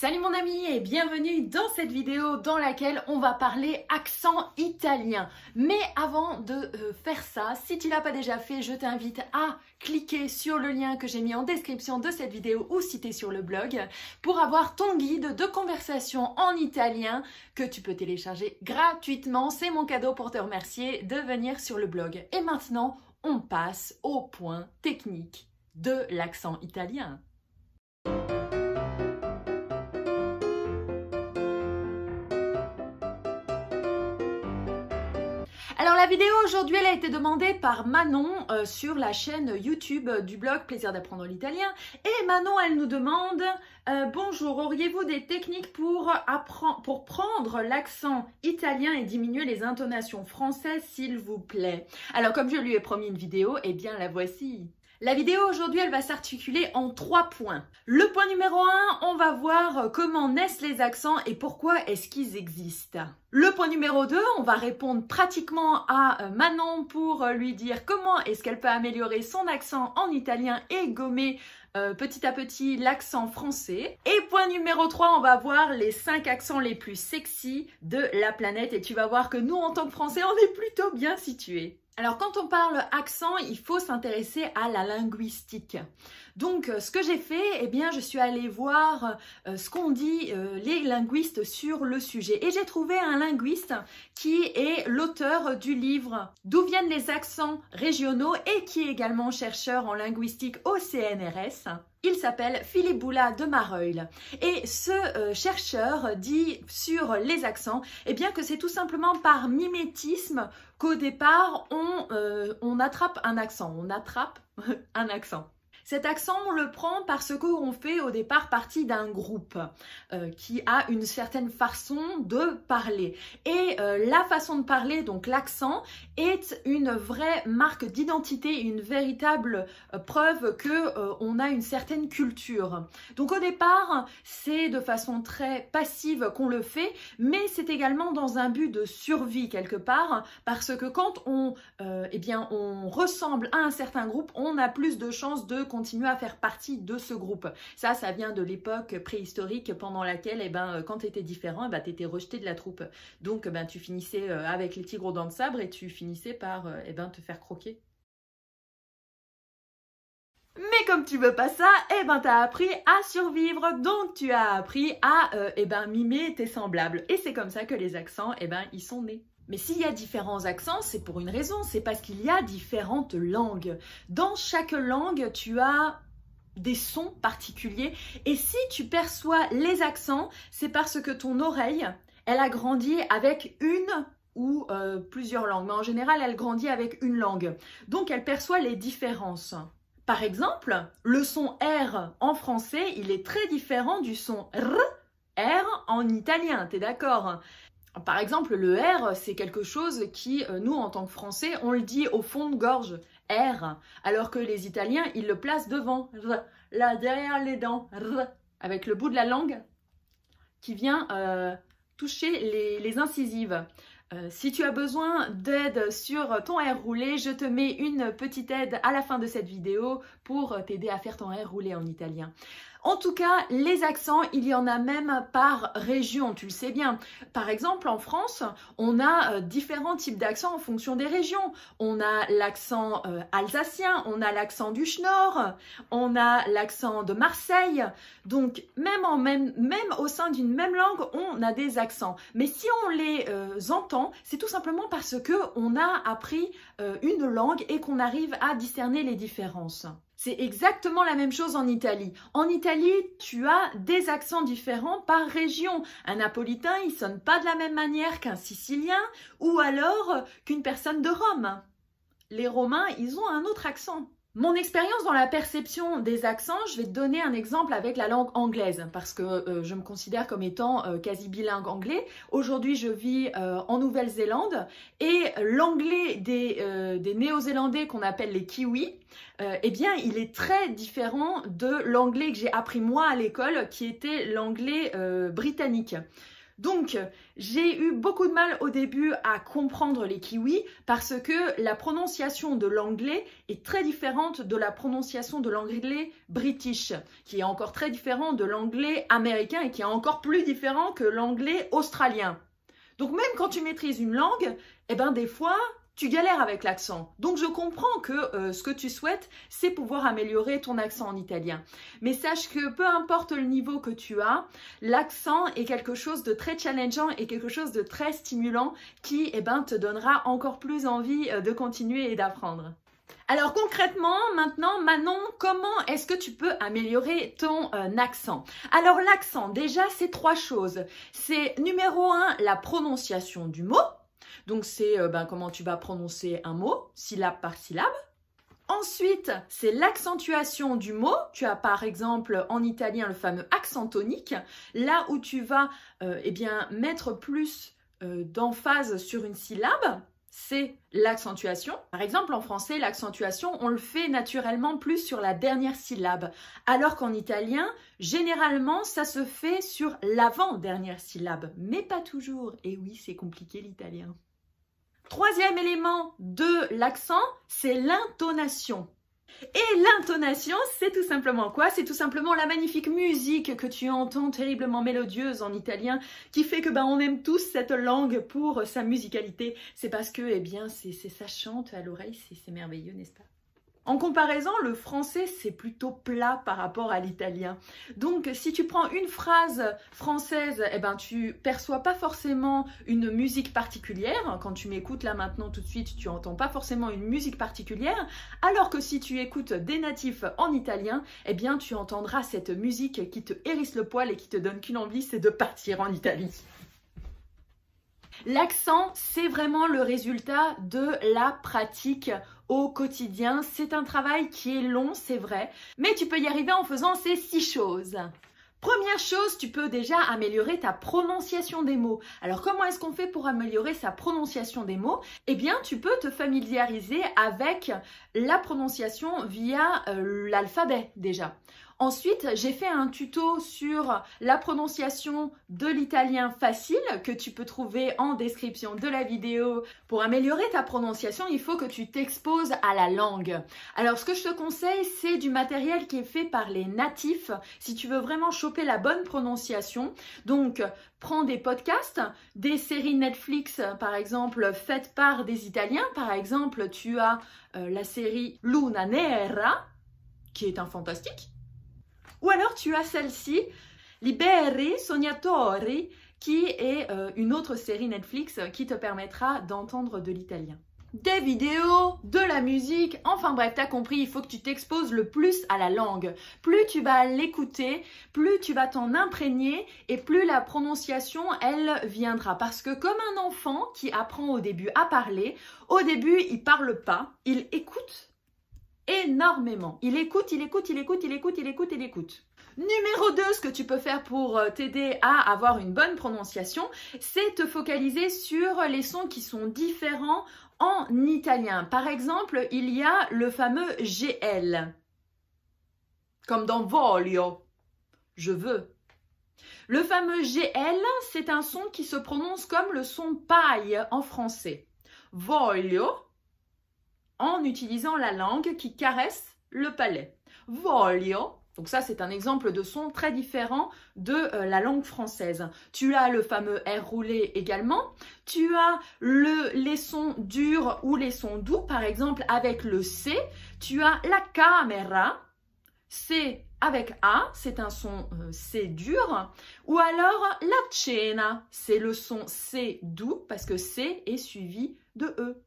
Salut mon ami et bienvenue dans cette vidéo dans laquelle on va parler accent italien. Mais avant de euh, faire ça, si tu l'as pas déjà fait, je t'invite à cliquer sur le lien que j'ai mis en description de cette vidéo ou si tu es sur le blog pour avoir ton guide de conversation en italien que tu peux télécharger gratuitement. C'est mon cadeau pour te remercier de venir sur le blog. Et maintenant, on passe au point technique de l'accent italien. Alors la vidéo aujourd'hui, elle a été demandée par Manon euh, sur la chaîne YouTube du blog Plaisir d'apprendre l'italien. Et Manon, elle nous demande euh, Bonjour, auriez-vous des techniques pour, pour prendre l'accent italien et diminuer les intonations françaises, s'il vous plaît ?» Alors comme je lui ai promis une vidéo, eh bien la voici la vidéo aujourd'hui, elle va s'articuler en trois points. Le point numéro un, on va voir euh, comment naissent les accents et pourquoi est-ce qu'ils existent. Le point numéro 2, on va répondre pratiquement à euh, Manon pour euh, lui dire comment est-ce qu'elle peut améliorer son accent en italien et gommer petit à petit l'accent français. Et point numéro 3, on va voir les 5 accents les plus sexy de la planète et tu vas voir que nous en tant que français, on est plutôt bien situés. Alors quand on parle accent, il faut s'intéresser à la linguistique. Donc euh, ce que j'ai fait, eh bien je suis allée voir euh, ce qu'ont dit euh, les linguistes sur le sujet et j'ai trouvé un linguiste qui est l'auteur du livre D'où viennent les accents régionaux et qui est également chercheur en linguistique au CNRS. Il s'appelle Philippe Boula de Mareuil. Et ce euh, chercheur dit sur les accents eh bien que c'est tout simplement par mimétisme qu'au départ, on, euh, on attrape un accent. On attrape un accent. Cet accent, on le prend parce qu'on fait au départ partie d'un groupe euh, qui a une certaine façon de parler. Et euh, la façon de parler, donc l'accent, est une vraie marque d'identité, une véritable euh, preuve qu'on on a une certaine culture. Donc au départ, c'est de façon très passive qu'on le fait, mais c'est également dans un but de survie quelque part, parce que quand on, eh bien, on ressemble à un certain groupe, on a plus de chances de à faire partie de ce groupe. Ça, ça vient de l'époque préhistorique pendant laquelle, eh ben, euh, quand tu étais différent, eh ben, tu étais rejeté de la troupe. Donc, eh ben, tu finissais euh, avec les tigres aux dents de sabre et tu finissais par euh, eh ben, te faire croquer. Mais comme tu veux pas ça, eh ben t'as appris à survivre, donc tu as appris à eh ben mimer tes semblables. Et c'est comme ça que les accents, eh ben ils sont nés. Mais s'il y a différents accents, c'est pour une raison, c'est parce qu'il y a différentes langues. Dans chaque langue, tu as des sons particuliers. Et si tu perçois les accents, c'est parce que ton oreille, elle a grandi avec une ou euh, plusieurs langues. Mais en général, elle grandit avec une langue. Donc, elle perçoit les différences. Par exemple, le son R en français, il est très différent du son R, R en italien, t'es d'accord par exemple, le R, c'est quelque chose qui, euh, nous, en tant que Français, on le dit au fond de gorge, R, alors que les Italiens, ils le placent devant, R, là, derrière les dents, R, avec le bout de la langue qui vient euh, toucher les, incisives. Euh, si tu as besoin d'aide sur ton R roulé, je te mets une petite aide à la fin de cette vidéo pour t'aider à faire ton R roulé en italien. En tout cas, les accents, il y en a même par région, tu le sais bien. Par exemple, en France, on a euh, différents types d'accents en fonction des régions. On a l'accent euh, alsacien, on a l'accent du Schnorr, on a l'accent de Marseille. Donc, même, au sein d'une même langue, on a des accents. Mais si on les euh, entend, c'est tout simplement parce qu'on a appris une langue et qu'on arrive à discerner les différences. C'est exactement la même chose en Italie. En Italie, tu as des accents différents par région. Un napolitain, il sonne pas de la même manière qu'un sicilien ou alors qu'une personne de Rome. Les Romains, ils ont un autre accent. Mon expérience dans la perception des accents, je vais te donner un exemple avec la langue anglaise, parce que euh, je me considère comme étant euh, quasi bilingue anglais. Aujourd'hui, je vis euh, en Nouvelle-Zélande et l'anglais des, des Néo-Zélandais qu'on appelle les Kiwis, eh bien, il est très différent de l'anglais que j'ai appris moi à l'école, qui était l'anglais britannique. Donc, j'ai eu beaucoup de mal au début à comprendre les kiwis parce que la prononciation de l'anglais est très différente de la prononciation de l'anglais british, qui est encore très différent de l'anglais américain et qui est encore plus différent que l'anglais australien. Donc, même quand tu maîtrises une langue, eh ben, des fois, tu galères avec l'accent. Donc je comprends que euh, ce que tu souhaites, c'est pouvoir améliorer ton accent en italien. Mais sache que peu importe le niveau que tu as, l'accent est quelque chose de très challengeant et quelque chose de très stimulant qui eh ben, te donnera encore plus envie euh, de continuer et d'apprendre. Alors concrètement, maintenant, Manon, comment est-ce que tu peux améliorer ton euh, accent Alors l'accent, déjà, c'est trois choses. C'est numéro un, la prononciation du mot. Donc c'est euh, ben, comment tu vas prononcer un mot, syllabe par syllabe. Ensuite, c'est l'accentuation du mot. Tu as par exemple en italien le fameux accent tonique, là où tu vas euh, eh bien, mettre plus euh, d'emphase sur une syllabe c'est l'accentuation. Par exemple, en français, l'accentuation, on le fait naturellement plus sur la dernière syllabe, alors qu'en italien, généralement, ça se fait sur l'avant-dernière syllabe, mais pas toujours. Et oui, c'est compliqué l'italien. Troisième élément de l'accent, c'est l'intonation. Et l'intonation, c'est tout simplement quoi C'est tout simplement la magnifique musique que tu entends terriblement mélodieuse en italien qui fait que ben, on aime tous cette langue pour sa musicalité. C'est parce que, eh bien, c'est ça chante à l'oreille, c'est merveilleux, n'est-ce pas en comparaison, le français, c'est plutôt plat par rapport à l'italien. Donc, si tu prends une phrase française, eh ben, tu perçois pas forcément une musique particulière. Quand tu m'écoutes là maintenant tout de suite, tu entends pas forcément une musique particulière. Alors que si tu écoutes des natifs en italien, eh bien, tu entendras cette musique qui te hérisse le poil et qui te donne qu'une envie, c'est de partir en Italie. L'accent, c'est vraiment le résultat de la pratique au quotidien. C'est un travail qui est long, c'est vrai, mais tu peux y arriver en faisant ces six choses. Première chose, tu peux déjà améliorer ta prononciation des mots. Alors comment est-ce qu'on fait pour améliorer sa prononciation des mots Eh bien, tu peux te familiariser avec la prononciation via euh, l'alphabet déjà. Ensuite, j'ai fait un tuto sur la prononciation de l'italien facile que tu peux trouver en description de la vidéo. Pour améliorer ta prononciation, il faut que tu t'exposes à la langue. Alors, ce que je te conseille, c'est du matériel qui est fait par les natifs si tu veux vraiment choper la bonne prononciation. Donc, prends des podcasts, des séries Netflix, par exemple, faites par des Italiens. Par exemple, tu as euh, la série Luna Nera, qui est un fantastique ou alors tu as celle-ci, Liberi Sognatori, qui est euh, une autre série Netflix euh, qui te permettra d'entendre de l'italien. Des vidéos, de la musique, enfin bref, t'as compris, il faut que tu t'exposes le plus à la langue. Plus tu vas l'écouter, plus tu vas t'en imprégner et plus la prononciation, elle viendra. Parce que comme un enfant qui apprend au début à parler, au début il parle pas, il écoute énormément. Il écoute, il écoute, il écoute, il écoute, il écoute, il écoute. Numéro 2, ce que tu peux faire pour euh, t'aider à avoir une bonne prononciation, c'est te focaliser sur les sons qui sont différents en italien. Par exemple, il y a le fameux GL, comme dans voglio, je veux. Le fameux GL, c'est un son qui se prononce comme le son paille en français. Voglio, en utilisant la langue qui caresse le palais. Voglio. Donc ça, c'est un exemple de son très différent de euh, la langue française. Tu as le fameux R roulé également. Tu as le, les sons durs ou les sons doux, par exemple avec le C. Tu as la caméra. C avec A, c'est un son euh, C dur. Ou alors la cena, c'est le son C doux parce que C est suivi de E.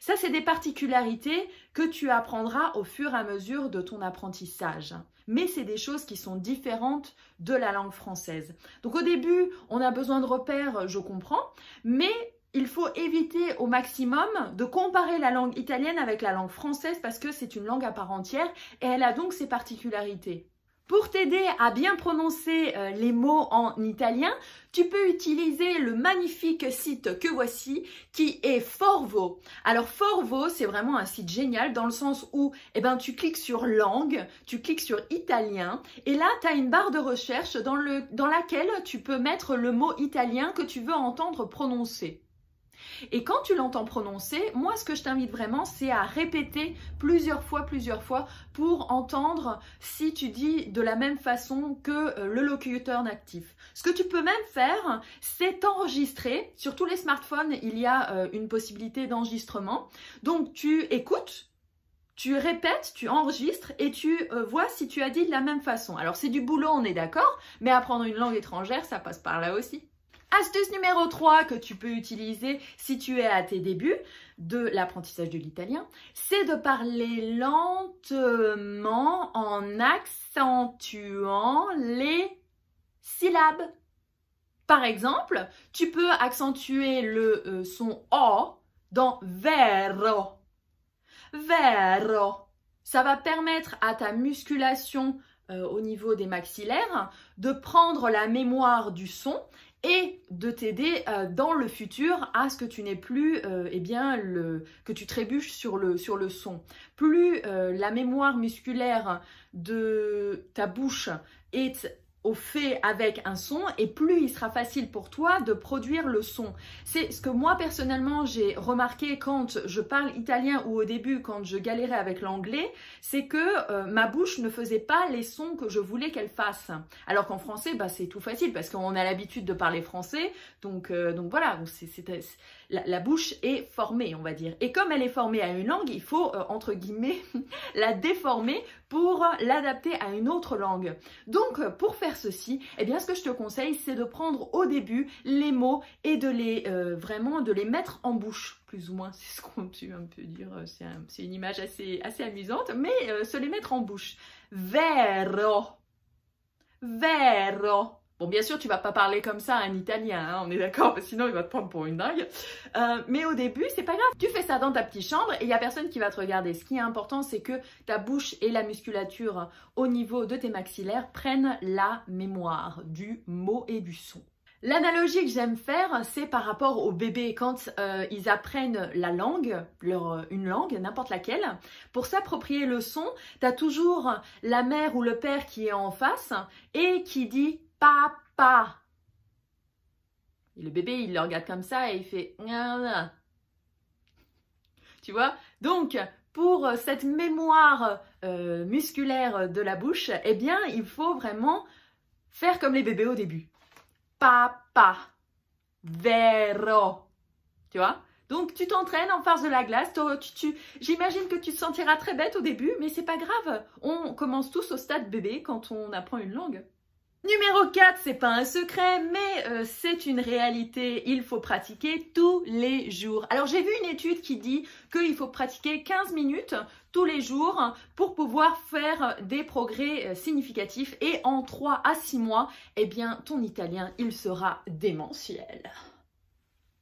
Ça, c'est des particularités que tu apprendras au fur et à mesure de ton apprentissage. Mais c'est des choses qui sont différentes de la langue française. Donc au début, on a besoin de repères, je comprends, mais il faut éviter au maximum de comparer la langue italienne avec la langue française parce que c'est une langue à part entière et elle a donc ses particularités. Pour t'aider à bien prononcer euh, les mots en italien, tu peux utiliser le magnifique site que voici qui est Forvo. Alors Forvo, c'est vraiment un site génial dans le sens où eh ben, tu cliques sur langue, tu cliques sur italien et là tu as une barre de recherche dans, le, dans laquelle tu peux mettre le mot italien que tu veux entendre prononcer. Et quand tu l'entends prononcer, moi ce que je t'invite vraiment, c'est à répéter plusieurs fois, plusieurs fois pour entendre si tu dis de la même façon que euh, le locuteur natif. Ce que tu peux même faire, c'est enregistrer. Sur tous les smartphones, il y a euh, une possibilité d'enregistrement. Donc tu écoutes tu répètes, tu enregistres et tu euh, vois si tu as dit de la même façon. Alors c'est du boulot, on est d'accord, mais apprendre une langue étrangère, ça passe par là aussi. Astuce numéro 3 que tu peux utiliser si tu es à tes débuts de l'apprentissage de l'italien, c'est de parler lentement en accentuant les syllabes. Par exemple, tu peux accentuer le euh, son O dans vero. Vero. Ça va permettre à ta musculation euh, au niveau des maxillaires de prendre la mémoire du son et de t'aider euh, dans le futur à ce que tu n'aies plus, euh, eh bien, le, que tu trébuches sur le, sur le son. Plus euh, la mémoire musculaire de ta bouche est au fait avec un son et plus il sera facile pour toi de produire le son. C'est ce que moi personnellement j'ai remarqué quand je parle italien ou au début quand je galérais avec l'anglais, c'est que euh, ma bouche ne faisait pas les sons que je voulais qu'elle fasse. Alors qu'en français, bah, c'est tout facile parce qu'on a l'habitude de parler français, donc, euh, donc voilà, c'est la, bouche est formée, on va dire. Et comme elle est formée à une langue, il faut, euh, entre guillemets, la déformer pour l'adapter à une autre langue. Donc, euh, pour faire ceci, eh bien, ce que je te conseille, c'est de prendre au début les mots et de les, euh, vraiment, de les mettre en bouche plus ou moins, c'est ce qu'on peut dire, c'est une image assez, assez amusante, mais se les mettre en bouche. Vero, vero, Bon, bien sûr, tu vas pas parler comme ça à un Italien, hein, on est d'accord, sinon il va te prendre pour une dingue. Euh, mais au début, c'est pas grave. Tu fais ça dans ta petite chambre et il y a personne qui va te regarder. Ce qui est important, c'est que ta bouche et la musculature au niveau de tes maxillaires prennent la mémoire du mot et du son. L'analogie que j'aime faire, c'est par rapport aux bébés quand euh, ils apprennent la langue, leur, euh, une langue, n'importe laquelle. Pour s'approprier le son, tu as toujours la mère ou le père qui est en face et qui dit papa. le bébé, il le regarde comme ça et il fait Tu vois Donc, pour euh, cette mémoire euh, musculaire de la bouche, eh bien, il faut vraiment faire comme les bébés au début. Papa. Vero. Tu vois donc tu t'entraînes en face de la glace. Tu, tu, J'imagine que tu te sentiras très bête au début, mais c'est pas grave. On commence tous au stade bébé quand on apprend une langue. Numéro 4, c'est pas un secret, mais euh, c'est une réalité, il faut pratiquer tous les jours. Alors j'ai vu une étude qui dit qu'il faut pratiquer 15 minutes tous les jours pour pouvoir faire des progrès euh, significatifs et en 3 à 6 mois, eh bien ton italien, il sera démentiel.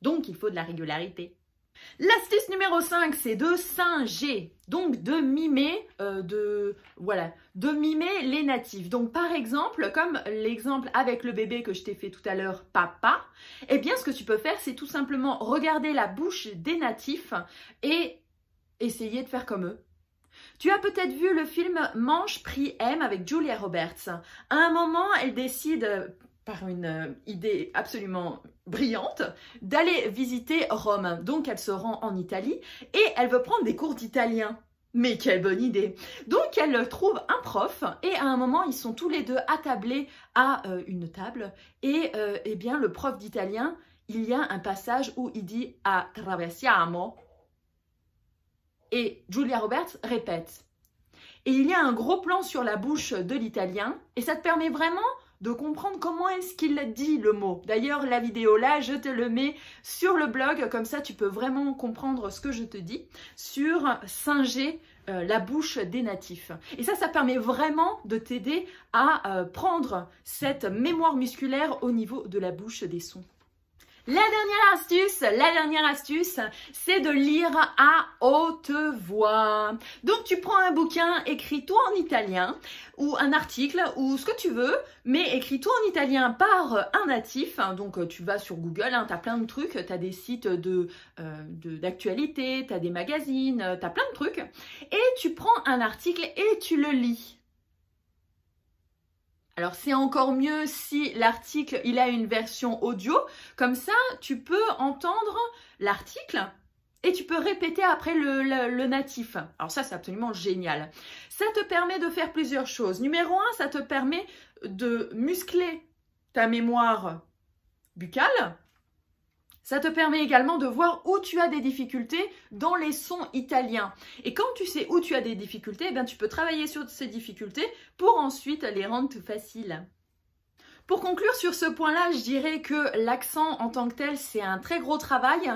Donc il faut de la régularité. L'astuce numéro 5, c'est de singer, donc de mimer, euh, de, voilà, de mimer les natifs. Donc par exemple, comme l'exemple avec le bébé que je t'ai fait tout à l'heure, papa, eh bien ce que tu peux faire, c'est tout simplement regarder la bouche des natifs et essayer de faire comme eux. Tu as peut-être vu le film Manche Prix M avec Julia Roberts. À un moment, elle décide par une euh, idée absolument brillante, d'aller visiter Rome. Donc elle se rend en Italie et elle veut prendre des cours d'italien. Mais quelle bonne idée Donc elle trouve un prof et à un moment ils sont tous les deux attablés à euh, une table et euh, eh bien le prof d'italien, il y a un passage où il dit « attraversiamo » et Julia Roberts répète. Et il y a un gros plan sur la bouche de l'italien et ça te permet vraiment de comprendre comment est-ce qu'il dit le mot. D'ailleurs, la vidéo là, je te le mets sur le blog, comme ça tu peux vraiment comprendre ce que je te dis, sur singer euh, la bouche des natifs. Et ça, ça permet vraiment de t'aider à euh, prendre cette mémoire musculaire au niveau de la bouche des sons. La dernière astuce, la dernière astuce, c'est de lire à haute voix. Donc tu prends un bouquin, écris-toi en italien ou un article ou ce que tu veux, mais écris-toi en italien par un natif. Hein, donc euh, tu vas sur Google, hein, t'as tu plein de trucs, t'as des sites de euh, d'actualité, t'as des magazines, euh, t'as plein de trucs. Et tu prends un article et tu le lis alors c'est encore mieux si l'article, il a une version audio. Comme ça, tu peux entendre l'article et tu peux répéter après le, natif. Alors ça, c'est absolument génial. Ça te permet de faire plusieurs choses. Numéro un, ça te permet de muscler ta mémoire buccale ça te permet également de voir où tu as des difficultés dans les sons italiens. Et quand tu sais où tu as des difficultés, eh bien, tu peux travailler sur ces difficultés pour ensuite les rendre tout faciles. Pour conclure sur ce point-là, je dirais que l'accent en tant que tel, c'est un très gros travail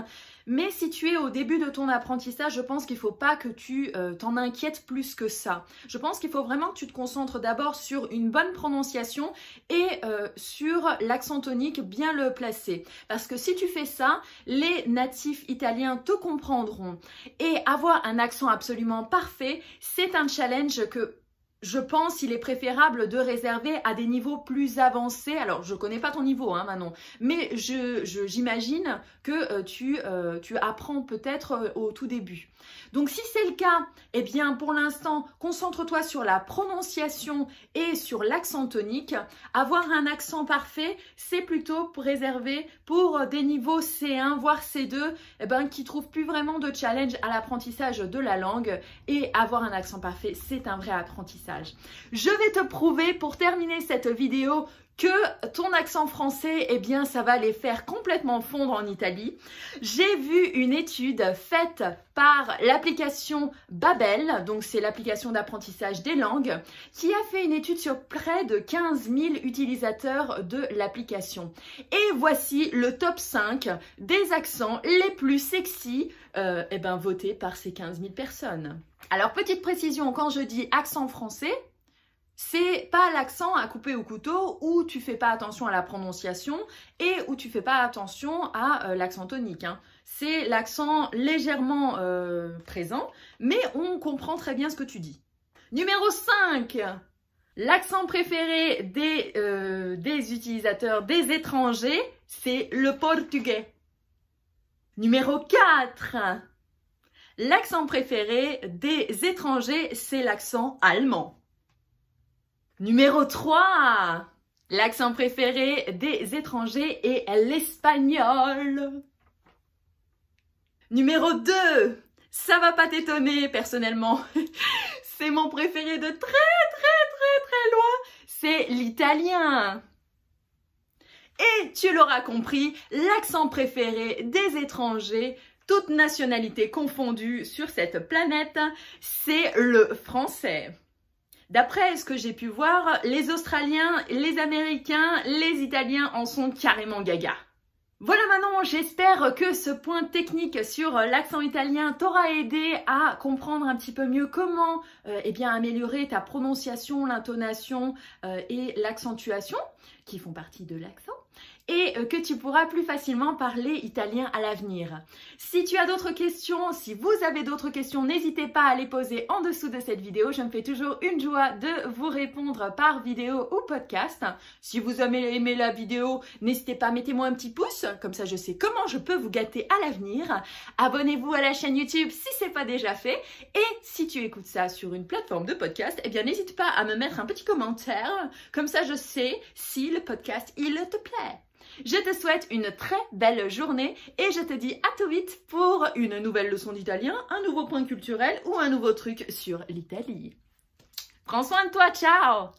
mais si tu es au début de ton apprentissage, je pense qu'il ne faut pas que tu euh, t'en inquiètes plus que ça. Je pense qu'il faut vraiment que tu te concentres d'abord sur une bonne prononciation et euh, sur l'accent tonique bien le placer. Parce que si tu fais ça, les natifs italiens te comprendront. Et avoir un accent absolument parfait, c'est un challenge que je pense qu'il est préférable de réserver à des niveaux plus avancés. Alors, je ne connais pas ton niveau, hein, Manon, mais j'imagine que euh, euh, tu apprends peut-être euh, au tout début. Donc si c'est le cas, eh bien pour l'instant, concentre-toi sur la prononciation et sur l'accent tonique. Avoir un accent parfait, c'est plutôt réservé pour des niveaux C1 voire C2 qui ne qui trouvent plus vraiment de challenge à l'apprentissage de la langue et avoir un accent parfait, c'est un vrai apprentissage. Je vais te prouver pour terminer cette vidéo que ton accent français, eh bien, ça va les faire complètement fondre en Italie. J'ai vu une étude faite par l'application Babel, donc c'est l'application d'apprentissage des langues, qui a fait une étude sur près de 15 000 utilisateurs de l'application. Et voici le top 5 des accents les plus sexy, euh, eh ben, votés par ces 15 000 personnes. Alors, petite précision, quand je dis accent français, c'est pas l'accent à couper au couteau où tu fais pas attention à la prononciation et où tu fais pas attention à euh, l'accent tonique. Hein. C'est l'accent légèrement euh, présent, mais on comprend très bien ce que tu dis. Numéro 5 L'accent préféré des, euh, des utilisateurs, des étrangers, c'est le portugais. Numéro 4 L'accent préféré des étrangers, c'est l'accent allemand. Numéro 3 L'accent préféré des étrangers est l'espagnol. Numéro 2 Ça va pas t'étonner personnellement. C'est mon préféré de très très très très loin. C'est l'italien. Et tu l'auras compris, l'accent préféré des étrangers, toute nationalité confondue sur cette planète, c'est le français. D'après ce que j'ai pu voir, les Australiens, les Américains, les Italiens en sont carrément gaga. Voilà maintenant, j'espère que ce point technique sur l'accent italien t'aura aidé à comprendre un petit peu mieux comment euh, eh bien, améliorer ta prononciation, l'intonation euh, et l'accentuation qui font partie de l'accent et euh, que tu pourras plus facilement parler italien à l'avenir. Si tu as d'autres questions, si vous avez d'autres questions, n'hésitez pas à les poser en dessous de cette vidéo. Je me fais toujours une joie de vous répondre par vidéo ou podcast. Si vous aimez aimé la vidéo, n'hésitez pas, mettez-moi un petit pouce, comme ça je sais comment je peux vous gâter à l'avenir. Abonnez-vous à la chaîne YouTube si ce n'est pas déjà fait. Et si tu écoutes ça sur une plateforme de podcast, eh bien n'hésite pas à me mettre un petit commentaire, comme ça je sais si le podcast il te plaît. Je te souhaite une très belle journée et je te dis à tout vite pour une nouvelle leçon d'italien, un nouveau point culturel ou un nouveau truc sur l'Italie. Prends soin de toi, ciao